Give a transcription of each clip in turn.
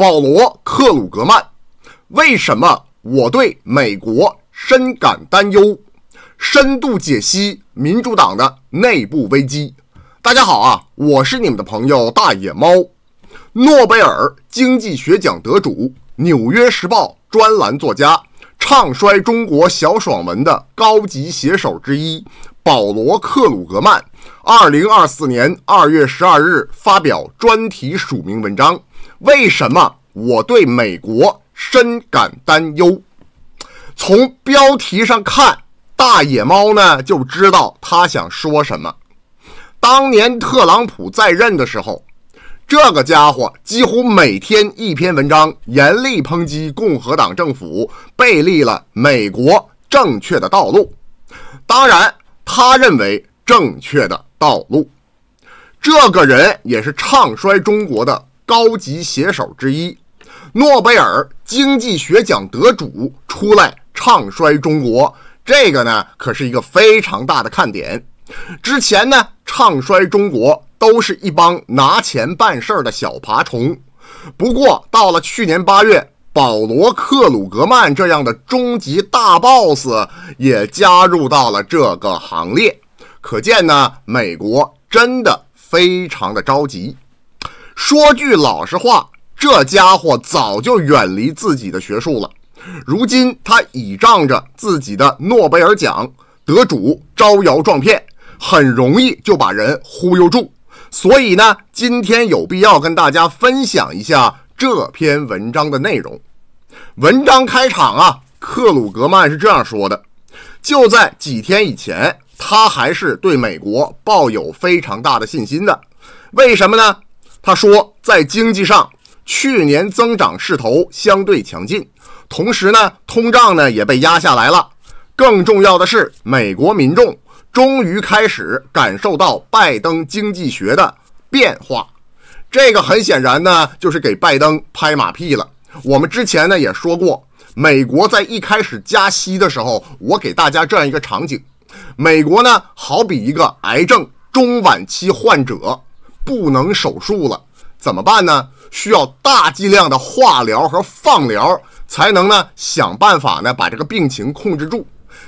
保罗·克鲁格曼，为什么我对美国深感担忧？深度解析民主党的内部危机。大家好啊，我是你们的朋友大野猫，诺贝尔经济学奖得主、《纽约时报》专栏作家、唱衰中国小爽文的高级写手之一保罗·克鲁格曼。二零二四年二月十二日发表专题署名文章。为什么我对美国深感担忧？从标题上看，大野猫呢就知道他想说什么。当年特朗普在任的时候，这个家伙几乎每天一篇文章，严厉抨击共和党政府背离了美国正确的道路。当然，他认为正确的道路，这个人也是唱衰中国的。高级写手之一，诺贝尔经济学奖得主出来唱衰中国，这个呢可是一个非常大的看点。之前呢，唱衰中国都是一帮拿钱办事儿的小爬虫。不过到了去年八月，保罗·克鲁格曼这样的终极大 boss 也加入到了这个行列，可见呢，美国真的非常的着急。说句老实话，这家伙早就远离自己的学术了。如今他倚仗着自己的诺贝尔奖得主招摇撞骗，很容易就把人忽悠住。所以呢，今天有必要跟大家分享一下这篇文章的内容。文章开场啊，克鲁格曼是这样说的：“就在几天以前，他还是对美国抱有非常大的信心的。为什么呢？”他说，在经济上，去年增长势头相对强劲，同时呢，通胀呢也被压下来了。更重要的是，美国民众终于开始感受到拜登经济学的变化。这个很显然呢，就是给拜登拍马屁了。我们之前呢也说过，美国在一开始加息的时候，我给大家这样一个场景：美国呢，好比一个癌症中晚期患者。不能手术了，怎么办呢？需要大剂量的化疗和放疗才能呢，想办法呢把这个病情控制住。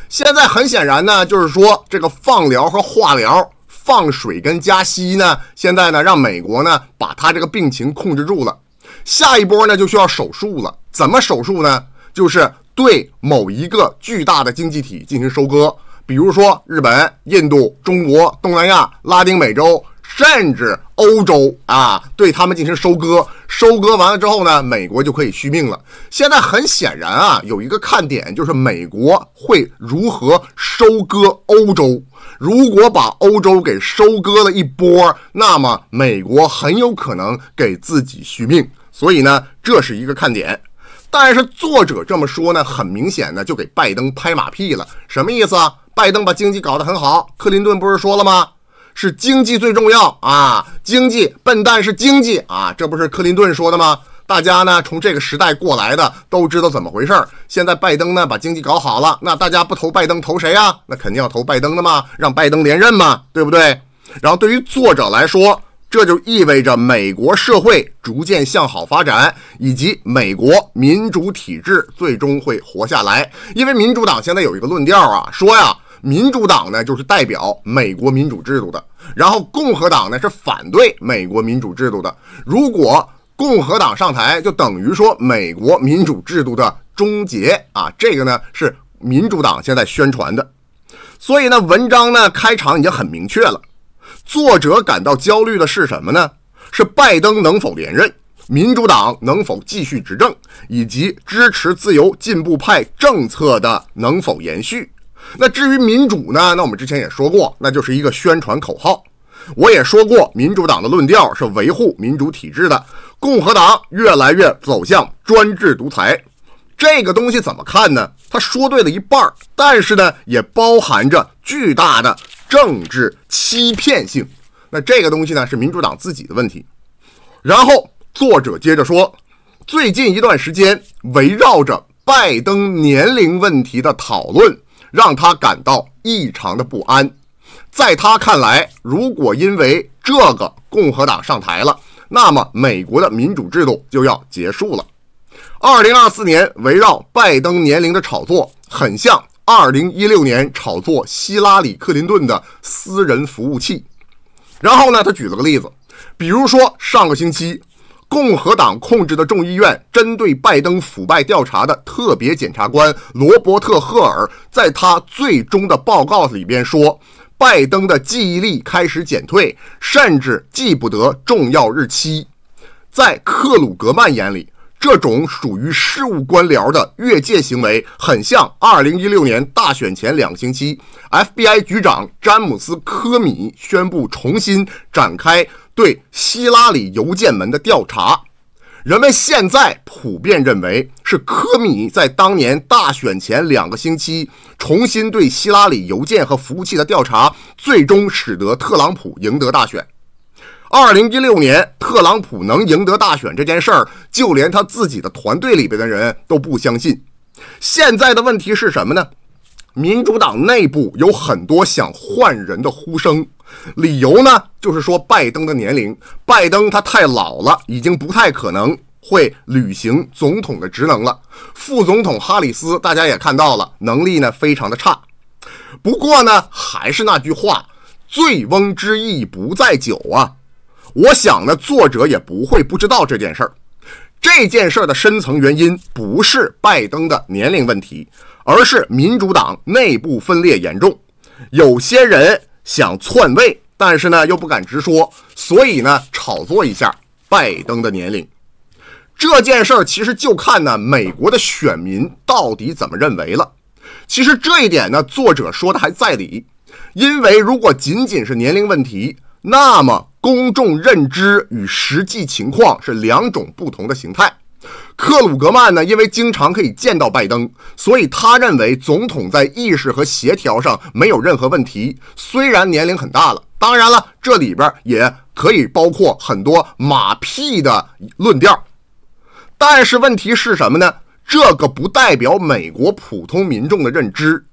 现在很显然呢，就是说这个放疗和化疗、放水跟加息呢，现在呢让美国呢把他这个病情控制住了。下一波呢就需要手术了，怎么手术呢？就是对某一个巨大的经济体进行收割，比如说日本、印度、中国、东南亚、拉丁美洲。甚至欧洲啊，对他们进行收割，收割完了之后呢，美国就可以续命了。现在很显然啊，有一个看点就是美国会如何收割欧洲。如果把欧洲给收割了一波，那么美国很有可能给自己续命。所以呢，这是一个看点。但是作者这么说呢，很明显呢，就给拜登拍马屁了。什么意思啊？拜登把经济搞得很好，克林顿不是说了吗？是经济最重要啊，经济笨蛋是经济啊，这不是克林顿说的吗？大家呢从这个时代过来的都知道怎么回事儿。现在拜登呢把经济搞好了，那大家不投拜登投谁啊？那肯定要投拜登的嘛，让拜登连任嘛，对不对？然后对于作者来说，这就意味着美国社会逐渐向好发展，以及美国民主体制最终会活下来。因为民主党现在有一个论调啊，说呀。民主党呢，就是代表美国民主制度的；然后共和党呢，是反对美国民主制度的。如果共和党上台，就等于说美国民主制度的终结啊！这个呢，是民主党现在宣传的。所以呢，文章呢开场已经很明确了。作者感到焦虑的是什么呢？是拜登能否连任，民主党能否继续执政，以及支持自由进步派政策的能否延续。那至于民主呢？那我们之前也说过，那就是一个宣传口号。我也说过，民主党的论调是维护民主体制的，共和党越来越走向专制独裁。这个东西怎么看呢？他说对了一半，但是呢，也包含着巨大的政治欺骗性。那这个东西呢，是民主党自己的问题。然后作者接着说，最近一段时间围绕着拜登年龄问题的讨论。让他感到异常的不安，在他看来，如果因为这个共和党上台了，那么美国的民主制度就要结束了。二零二四年围绕拜登年龄的炒作，很像二零一六年炒作希拉里克林顿的私人服务器。然后呢，他举了个例子，比如说上个星期。共和党控制的众议院针对拜登腐败调查的特别检察官罗伯特·赫尔在他最终的报告里边说，拜登的记忆力开始减退，甚至记不得重要日期。在克鲁格曼眼里，这种属于事务官僚的越界行为，很像2016年大选前两星期，FBI 局长詹姆斯·科米宣布重新展开。对希拉里邮件门的调查，人们现在普遍认为是科米在当年大选前两个星期重新对希拉里邮件和服务器的调查，最终使得特朗普赢得大选。二零一六年特朗普能赢得大选这件事儿，就连他自己的团队里边的人都不相信。现在的问题是什么呢？民主党内部有很多想换人的呼声。理由呢，就是说拜登的年龄，拜登他太老了，已经不太可能会履行总统的职能了。副总统哈里斯，大家也看到了，能力呢非常的差。不过呢，还是那句话，“醉翁之意不在酒啊”。我想呢，作者也不会不知道这件事儿。这件事儿的深层原因不是拜登的年龄问题，而是民主党内部分裂严重，有些人。想篡位，但是呢又不敢直说，所以呢炒作一下拜登的年龄。这件事儿其实就看呢美国的选民到底怎么认为了。其实这一点呢，作者说的还在理，因为如果仅仅是年龄问题，那么公众认知与实际情况是两种不同的形态。克鲁格曼呢，因为经常可以见到拜登，所以他认为总统在意识和协调上没有任何问题。虽然年龄很大了，当然了，这里边也可以包括很多马屁的论调。但是问题是什么呢？这个不代表美国普通民众的认知。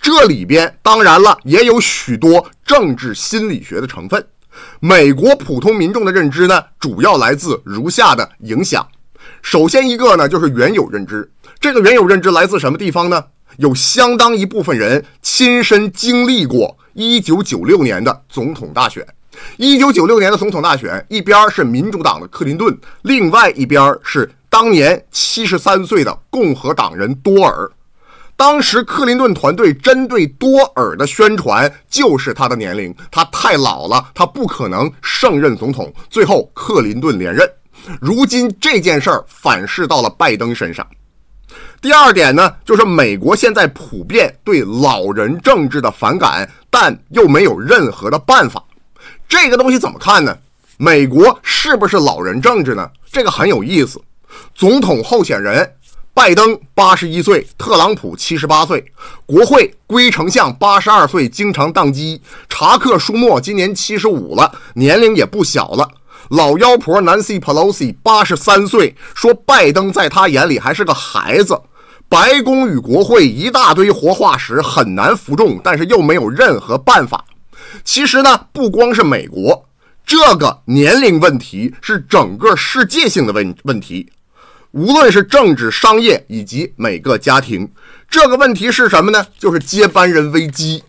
这里边当然了，也有许多政治心理学的成分。美国普通民众的认知呢，主要来自如下的影响。首先一个呢，就是原有认知。这个原有认知来自什么地方呢？有相当一部分人亲身经历过1996年的总统大选。1996年的总统大选，一边是民主党的克林顿，另外一边是当年73岁的共和党人多尔。当时克林顿团队针对多尔的宣传就是他的年龄，他太老了，他不可能胜任总统。最后，克林顿连任。如今这件事儿反噬到了拜登身上。第二点呢，就是美国现在普遍对老人政治的反感，但又没有任何的办法。这个东西怎么看呢？美国是不是老人政治呢？这个很有意思。总统候选人拜登八十一岁，特朗普七十八岁；国会归丞相八十二岁，经常宕机；查克·舒默今年七十五了，年龄也不小了。老妖婆 Nancy Pelosi 八十三岁，说拜登在他眼里还是个孩子。白宫与国会一大堆活化石很难服众，但是又没有任何办法。其实呢，不光是美国，这个年龄问题是整个世界性的问问题。无论是政治、商业以及每个家庭，这个问题是什么呢？就是接班人危机。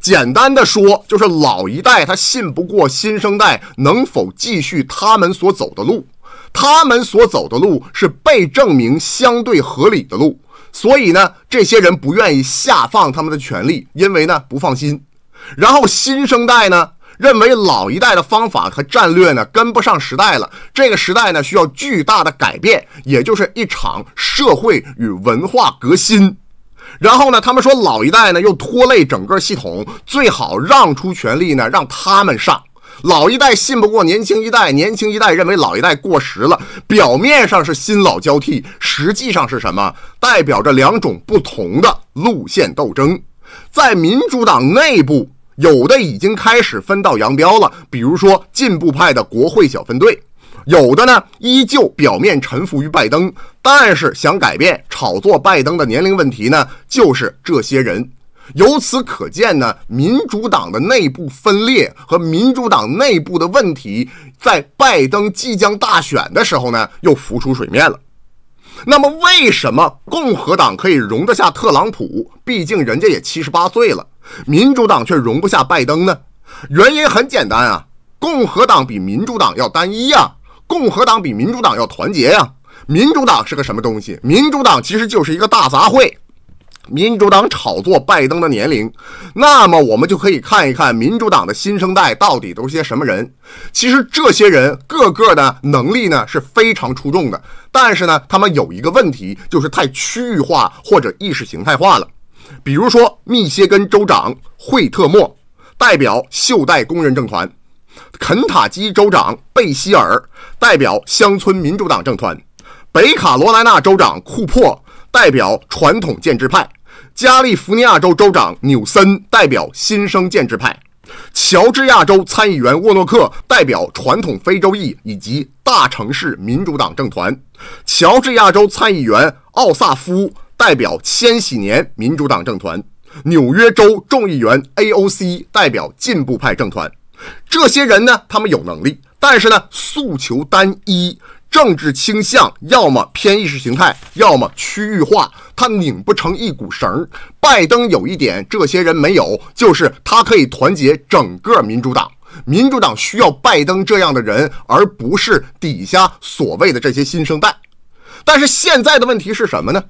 简单的说，就是老一代他信不过新生代能否继续他们所走的路，他们所走的路是被证明相对合理的路，所以呢，这些人不愿意下放他们的权利，因为呢不放心。然后新生代呢，认为老一代的方法和战略呢跟不上时代了，这个时代呢需要巨大的改变，也就是一场社会与文化革新。然后呢？他们说老一代呢又拖累整个系统，最好让出权力呢让他们上。老一代信不过年轻一代，年轻一代认为老一代过时了。表面上是新老交替，实际上是什么？代表着两种不同的路线斗争。在民主党内部，有的已经开始分道扬镳了，比如说进步派的国会小分队。有的呢，依旧表面臣服于拜登，但是想改变、炒作拜登的年龄问题呢，就是这些人。由此可见呢，民主党的内部分裂和民主党内部的问题，在拜登即将大选的时候呢，又浮出水面了。那么，为什么共和党可以容得下特朗普，毕竟人家也七十八岁了，民主党却容不下拜登呢？原因很简单啊，共和党比民主党要单一呀。共和党比民主党要团结呀！民主党是个什么东西？民主党其实就是一个大杂烩。民主党炒作拜登的年龄，那么我们就可以看一看民主党的新生代到底都是些什么人。其实这些人个个的能力呢是非常出众的，但是呢，他们有一个问题，就是太区域化或者意识形态化了。比如说密歇根州长惠特莫，代表袖带工人政团。肯塔基州长贝希尔代表乡村民主党政团，北卡罗来纳州长库珀代表传统建制派，加利福尼亚州州长纽森代表新生建制派，乔治亚州参议员沃诺克代表传统非洲裔以及大城市民主党政团，乔治亚州参议员奥萨夫代表千禧年民主党政团，纽约州众议员 AOC 代表进步派政团。这些人呢，他们有能力，但是呢，诉求单一，政治倾向要么偏意识形态，要么区域化，他拧不成一股绳儿。拜登有一点，这些人没有，就是他可以团结整个民主党。民主党需要拜登这样的人，而不是底下所谓的这些新生代。但是现在的问题是什么呢？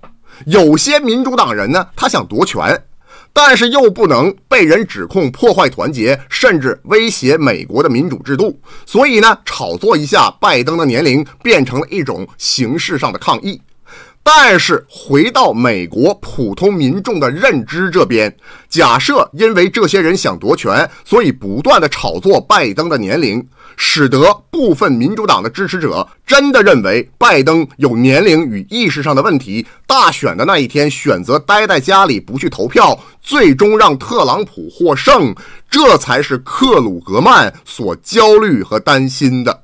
有些民主党人呢，他想夺权。但是又不能被人指控破坏团结，甚至威胁美国的民主制度，所以呢，炒作一下拜登的年龄，变成了一种形式上的抗议。但是回到美国普通民众的认知这边，假设因为这些人想夺权，所以不断的炒作拜登的年龄。使得部分民主党的支持者真的认为拜登有年龄与意识上的问题，大选的那一天选择待在家里不去投票，最终让特朗普获胜，这才是克鲁格曼所焦虑和担心的。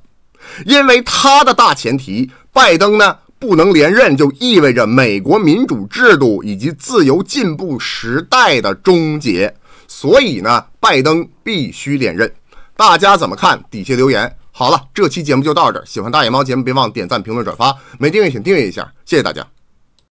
因为他的大前提，拜登呢不能连任，就意味着美国民主制度以及自由进步时代的终结，所以呢，拜登必须连任。大家怎么看？底下留言。好了，这期节目就到这。喜欢大野猫节目，别忘点赞、评论、转发。没订阅请订阅一下。谢谢大家。